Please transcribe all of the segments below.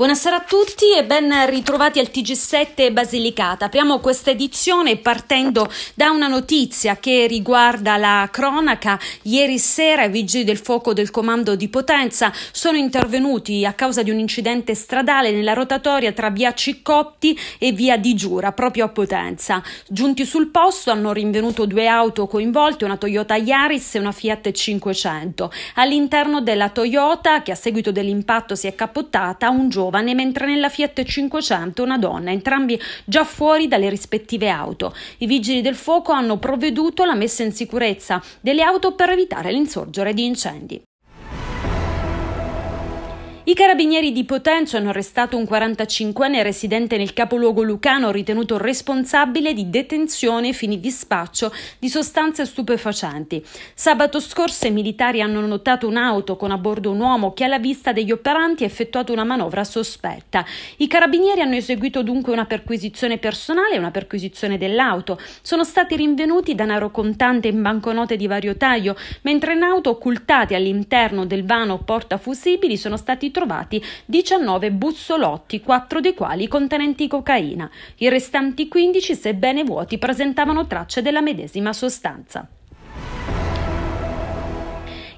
Buonasera a tutti e ben ritrovati al TG7 Basilicata. Apriamo questa edizione partendo da una notizia che riguarda la cronaca. Ieri sera i vigili del fuoco del comando di Potenza sono intervenuti a causa di un incidente stradale nella rotatoria tra via Ciccotti e via Di Giura, proprio a Potenza. Giunti sul posto hanno rinvenuto due auto coinvolte, una Toyota Yaris e una Fiat 500. All'interno della Toyota, che a seguito dell'impatto si è capottata, un giorno giovane, mentre nella Fiat 500 una donna, entrambi già fuori dalle rispettive auto. I vigili del fuoco hanno provveduto alla messa in sicurezza delle auto per evitare l'insorgere di incendi. I carabinieri di Potenza hanno arrestato un 45enne residente nel capoluogo lucano ritenuto responsabile di detenzione e fini di spaccio di sostanze stupefacenti. Sabato scorso i militari hanno notato un'auto con a bordo un uomo che alla vista degli operanti ha effettuato una manovra sospetta. I carabinieri hanno eseguito dunque una perquisizione personale e una perquisizione dell'auto. Sono stati rinvenuti denaro contante in banconote di vario taglio, mentre in auto occultati all'interno del vano portafusibili sono stati trovati trovati 19 buzzolotti, 4 dei quali contenenti cocaina. I restanti 15, sebbene vuoti, presentavano tracce della medesima sostanza.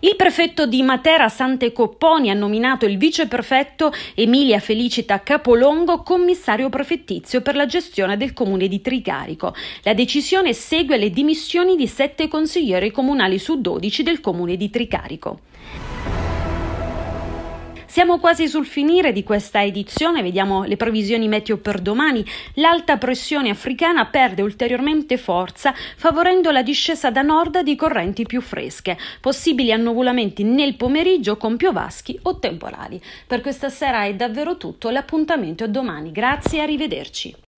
Il prefetto di Matera Sante Copponi ha nominato il viceprefetto Emilia Felicita Capolongo commissario prefettizio per la gestione del comune di Tricarico. La decisione segue le dimissioni di sette consiglieri comunali su 12 del comune di Tricarico. Siamo quasi sul finire di questa edizione, vediamo le previsioni meteo per domani. L'alta pressione africana perde ulteriormente forza, favorendo la discesa da nord di correnti più fresche. Possibili annuvolamenti nel pomeriggio con piovaschi o temporali. Per questa sera è davvero tutto, l'appuntamento è domani. Grazie e arrivederci.